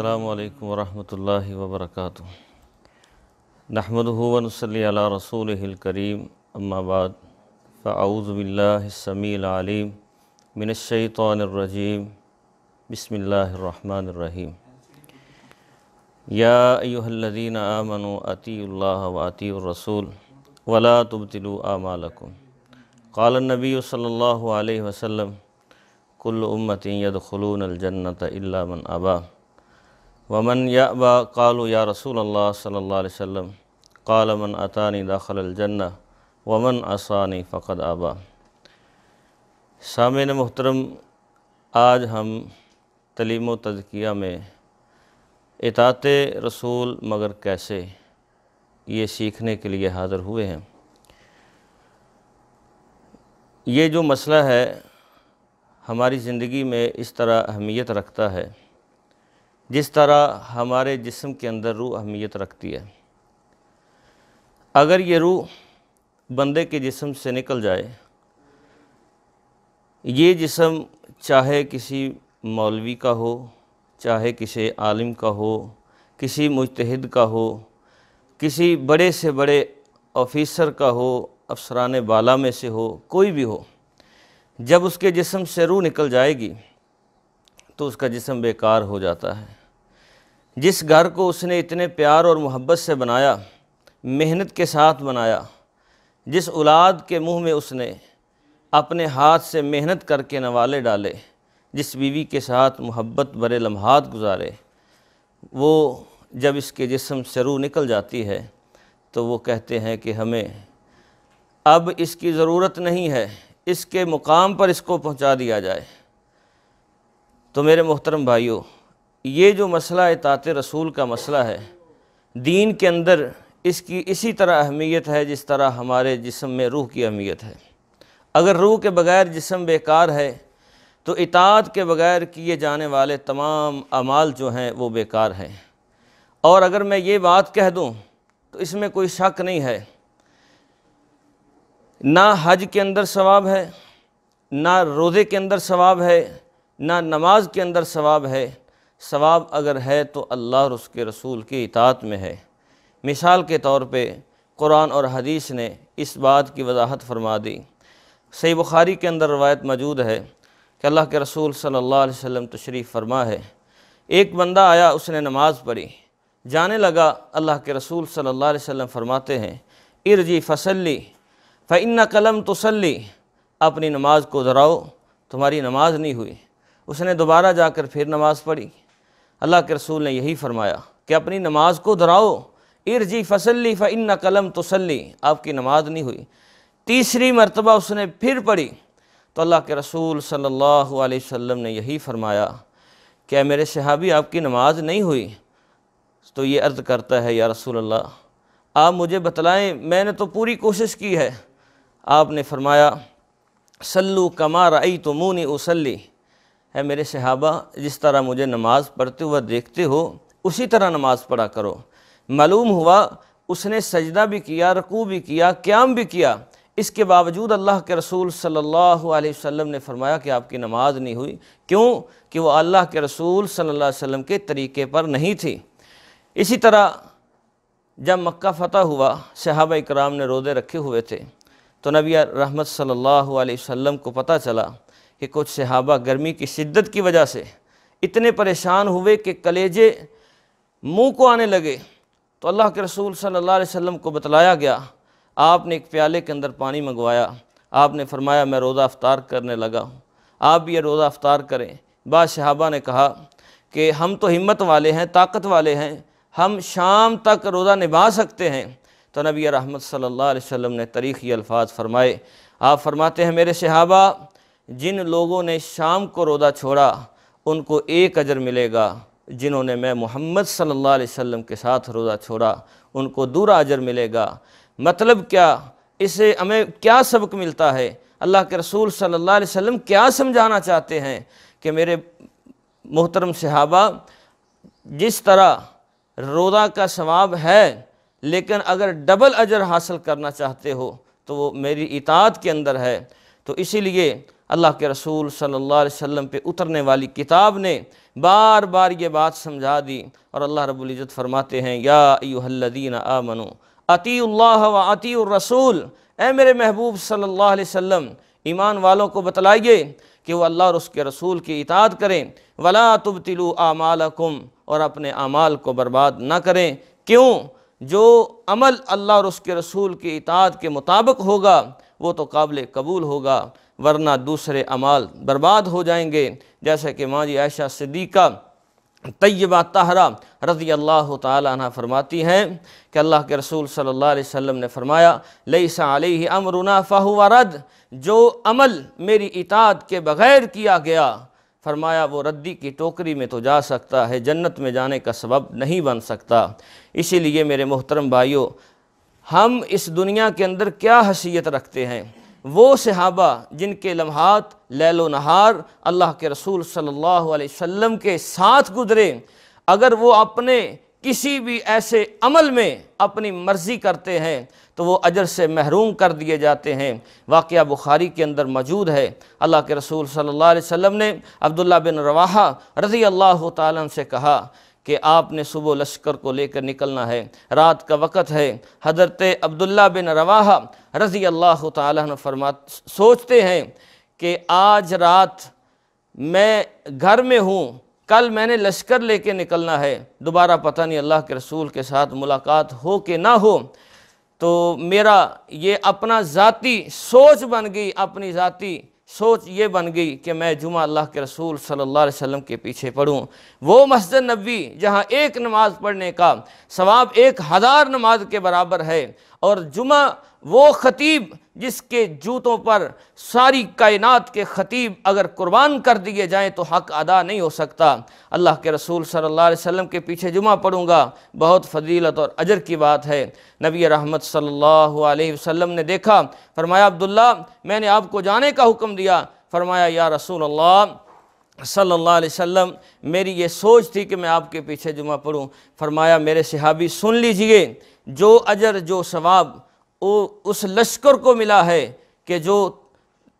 अल्लाम वरहमल वबरक नहमदूवनसली रसूलकरीम अम्माबाद फ़ाऊज़बिल्लासमीम मिनशैतरजीम बसमीम या अयुहल्लिन आमन अतील्ला वती रसूल वला तबतिलु आमालकुम काल नबी सल्लल्लाहु अलैहि वसल्लम कुल उम्मती यदखलून अलजन्नत इल्ला मन अबा वमन या व कालू या रसूल अल्लाह सल्ला वम काल मन अतानी दाखल अलजन्ना वमन आसानी फ़कद आबा सामिन मोहतरम आज हम तलीम तजकिया में इतात रसूल मगर कैसे ये सीखने के लिए हाज़र हुए हैं ये जो मसला है हमारी ज़िंदगी में इस तरह अहमियत रखता है जिस तरह हमारे जिस्म के अंदर रूह अहमियत रखती है अगर ये रूह बंदे के जिस्म से निकल जाए ये जिसम चाहे किसी मौलवी का हो चाहे किसी आलिम का हो किसी मुजतहद का हो किसी बड़े से बड़े ऑफिसर का हो अफसरान बाला में से हो कोई भी हो जब उसके जिसम से रूह निकल जाएगी तो उसका जिसम बेकार हो जाता है जिस घर को उसने इतने प्यार और मोहब्बत से बनाया मेहनत के साथ बनाया जिस औलाद के मुंह में उसने अपने हाथ से मेहनत करके नवाले डाले जिस बीवी के साथ मोहब्बत बड़े लम्हात गुजारे वो जब इसके जिसम से रूह निकल जाती है तो वो कहते हैं कि हमें अब इसकी ज़रूरत नहीं है इसके मुकाम पर इसको पहुंचा दिया जाए तो मेरे मोहतरम भाइयों ये जो मसला इतात रसूल का मसला है दीन के अंदर इसकी इसी तरह अहमियत है जिस तरह हमारे जिसम में रूह की अहमियत है अगर रूह के बगैर जिसम बेकार है तो इतात के बगैर किए जाने वाले तमाम अमाल जो हैं वो बेकार हैं और अगर मैं ये बात कह दूँ तो इसमें कोई शक नहीं है ना हज के अंदर सवाब है ना रोज़े के अंदर सवाब है ना नमाज के अंदर सवाब है सवाब अगर है तो अल्लाह और उसके रसूल की इतात में है मिसाल के तौर पे कुरान और हदीस ने इस बात की वजाहत फरमा दी सही बुखारी के अंदर रवायत मौजूद है कि अल्लाह के रसूल सल्लल्लाहु अलैहि वसल्लम तशरीफ़ फरमा है एक बंदा आया उसने नमाज़ पढ़ी जाने लगा अल्लाह के रसूल सल्लल्लाहु अलैहि वसल्लम फरमाते हैं इरजी फसल्ली फ़िन कलम तसली अपनी नमाज को ज़राओ तुम्हारी नमाज नहीं हुई उसने दोबारा जाकर फिर नमाज़ पढ़ी अल्लाह के रसूल ने यही फरमाया कि अपनी नमाज को दोहराओ इरजी फसली इन्ना कलम तसली आपकी नमाज नहीं हुई तीसरी मरतबा उसने फिर पढ़ी तो अल्लाह के रसूल सल्लल्लाहु अलैहि वसल्लम ने यही फरमाया क्या मेरे सहाबी आपकी नमाज नहीं हुई तो ये अर्ज़ करता है या रसूल अल्लाह आप मुझे बतलाएं मैंने तो पूरी कोशिश की है आपने फरमाया सल्लु कमा रई मुनी उसली है मेरे सहाबा जिस तरह मुझे नमाज़ पढ़ते हुए देखते हो उसी तरह नमाज़ पढ़ा करो मालूम हुआ उसने सजदा भी किया रकू भी किया क्याम भी किया इसके बावजूद अल्लाह के रसूल सल्लल्लाहु अलैहि वसल्लम ने फरमाया कि आपकी नमाज नहीं हुई क्यों कि वो अल्लाह के रसूल सल्लल्लाहु अलैहि वसल्लम के तरीके पर नहीं थी इसी तरह जब मक्का फ़तह हुआ सहाब कराम ने रोज़े रखे हुए थे तो नबी रहमत सल्लल्लाहु अलैहि वसल्लम को पता चला कि कुछ सहाबा गर्मी की शिद्दत की वजह से इतने परेशान हुए कि कलेजे मुंह को आने लगे तो अल्लाह के रसूल सल्लल्लाहु अलैहि वसल्लम को बतलाया गया आपने एक प्याले के अंदर पानी मंगवाया आपने फरमाया मैं रोज़ा अफ्तार करने लगा हूँ आप भी ये रोज़ा अफ्तार करें बाद सहाबा ने कहा कि हम तो हिम्मत वाले हैं ताकत वाले हैं हम शाम तक रोज़ा निभा सकते हैं तो नबी रहमत सल्लल्लाहु अलैहि वसल्लम ने तारीख़ी अल्फाज फ़रमाए आप फरमाते हैं मेरे सहाबा जिन लोगों ने शाम को रोदा छोड़ा उनको एक अजर मिलेगा जिन्होंने मैं मोहम्मद सल्लल्लाहु अलैहि वसल्लम के साथ रोज़ा छोड़ा उनको दूरा अजर मिलेगा मतलब क्या इसे हमें क्या सबक मिलता है अल्लाह के रसूल सल्लल्लाहु अलैहि वसल्लम क्या समझाना चाहते हैं कि मेरे मोहतरम सहाबा जिस तरह रोज़ा का सवाब है लेकिन अगर डबल अजर हासिल करना चाहते हो तो वो मेरी इताद के अंदर है तो इसीलिए अल्लाह के रसूल सल्लल्लाहु अलैहि वसल्लम पे उतरने वाली किताब ने बार बार ये बात समझा दी और अल्लाह इज़्ज़त फरमाते हैं या अयुहल्लदीन आमनु अतील्लाह व अती रसूल ए मेरे महबूब सल्लल्लाहु अलैहि वसल्लम ईमान वालों को बतलाइए कि वह अल्लाह और उसके रसूल की इताद करें वला तुब तिलु आमालकुम और अपने अमाल को बर्बाद ना करें क्यों जो अमल अल्लाह और उसके रसूल की इताद के मुताबिक होगा वो तो काबिल कबूल होगा वरना दूसरे अमाल बर्बाद हो जाएंगे जैसे कि माँ जी आयशा सिद्दीक़ा तय्यबा तहरा रज़ी अल्लाह तह फरमाती हैं कि अल्लाह के रसूल सल्लल्लाहु अलैहि वसल्लम ने फरमाया लई अलैहि अमरुना फ़ाहुआ रद जो अमल मेरी इताद के बग़ैर किया गया फरमाया वो रद्दी की टोकरी में तो जा सकता है जन्नत में जाने का सबब नहीं बन सकता इसीलिए मेरे मोहतरम भाइयों हम इस दुनिया के अंदर क्या हसीियत रखते हैं वो सहाबा जिनके लम्हात लैलो नहार अल्लाह के रसूल सल्लल्लाहु अलैहि वसल्लम के साथ गुजरे अगर वो अपने किसी भी ऐसे अमल में अपनी मर्ज़ी करते हैं तो वो अजर से महरूम कर दिए जाते हैं वाक़ बुखारी के अंदर मौजूद है अल्लाह के रसूल सल्लल्लाहु अलैहि वसल्लम ने अब्दुल्ला बिन रवाहा रज़ी अल्लाह तम से कहा कि आपने सुबह लश्कर को लेकर निकलना है रात का वक़्त है हजरत अब्दुल्ला बिन रवाहा रज़ी अल्लाह तरमा सोचते हैं कि आज रात मैं घर में हूँ कल मैंने लश्कर लेके निकलना है दोबारा पता नहीं अल्लाह के रसूल के साथ मुलाकात हो कि ना हो तो मेरा ये अपना ज़ाती सोच बन गई अपनी ज़ाती सोच ये बन गई कि मैं जुमा अल्लाह के रसूल सल्लल्लाहु अलैहि वसल्लम के पीछे पढ़ूं वो मस्जिद नबी जहां एक नमाज पढ़ने का सवाब एक हज़ार नमाज के बराबर है और जुमा वो ख़तीब जिसके जूतों पर सारी कायनात के ख़तीब अगर कुर्बान कर दिए जाएं तो हक अदा नहीं हो सकता अल्लाह के रसूल सल्लल्लाहु अलैहि वसल्लम के पीछे जुमा पढ़ूंगा बहुत फजीलत और अजर की बात है नबी रहमत सल्लल्लाहु अलैहि वसल्लम ने देखा फरमाया अब्दुल्ला मैंने आपको जाने का हुक्म दिया फरमाया या रसूल अल्लाह सल्लल्लाहु अलैहि वसल्लम मेरी ये सोच थी कि मैं आपके पीछे जुमा पढ़ूँ फरमाया मेरे सहाबी सुन लीजिए जो अजर जो सवाब उस लश्कर को मिला है कि जो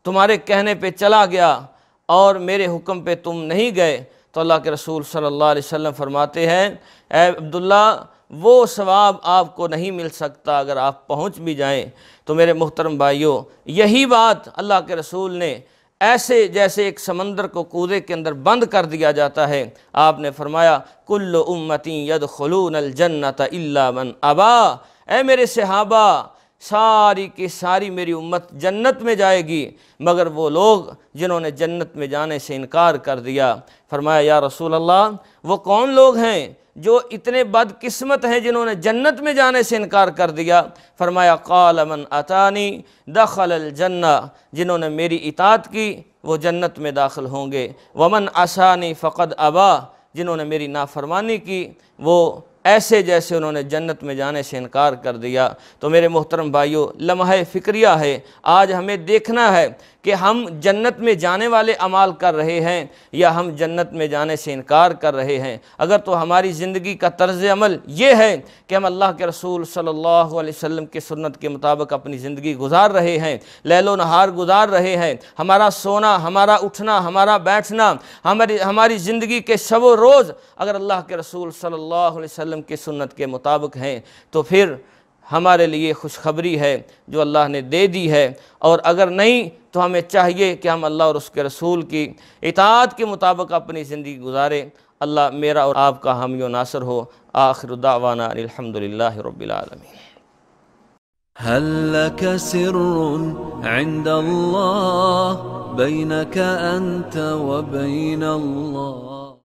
तुम्हारे कहने पे चला गया और मेरे हुक्म पे तुम नहीं गए तो अल्लाह के रसूल सल्लल्लाहु अलैहि वसल्लम फरमाते हैं ए अब्दुल्ला वो सवाब आपको नहीं मिल सकता अगर आप पहुंच भी जाएं तो मेरे मोहतरम भाइयों यही बात अल्लाह के रसूल ने ऐसे जैसे एक समंदर को कूदे के अंदर बंद कर दिया जाता है आपने फरमाया कुल्ल उम्मती यद खलून अलजन्नत इल्ला मन अबा ए मेरे सहाबा सारी की सारी मेरी उम्मत जन्नत में जाएगी मगर वो लोग जिन्होंने जन्नत में जाने से इनकार कर दिया फरमाया या रसूल अल्लाह वो कौन लोग हैं जो इतने बदकिस्मत हैं जिन्होंने जन्नत में जाने से इनकार कर दिया फरमाया काल मन अतानी दखल जन्ना जिन्होंने मेरी इतात की वो जन्नत में दाखिल होंगे वमन आसानी फ़कद अबा जिन्होंने मेरी नाफरमानी की वो ऐसे जैसे उन्होंने जन्नत में जाने से इनकार कर दिया तो मेरे मोहतरम भाइयों लम्हा फ़िक्रिया है आज हमें देखना है कि हम जन्नत में जाने वाले अमाल कर रहे हैं या हम जन्नत में जाने से इनकार कर रहे हैं अगर तो हमारी ज़िंदगी का तर्ज अमल ये है कि हम अल्लाह के रसूल सल्लल्लाहु अलैहि वसल्लम की सुन्नत के मुताबिक अपनी ज़िंदगी गुजार रहे हैं लैलो नहार गुजार रहे हैं हमारा सोना हमारा उठना हमारा बैठना हमारी हमारी ज़िंदगी के शब रोज़ अगर अल्लाह के रसूल सल्लल्लाहु अलैहि वसल्लम की सुन्नत के मुताबिक हैं तो फिर हमारे लिए खुशखबरी है जो अल्लाह ने दे दी है और अगर नहीं तो हमें चाहिए कि हम अल्लाह और उसके रसूल की इतात के मुताबिक अपनी ज़िंदगी गुजारें अल्लाह मेरा और आपका हम यो नासर हो आखिर दावाना अलहमदिल्ला रबालमी هل لك سر عند الله بينك أنت وبين الله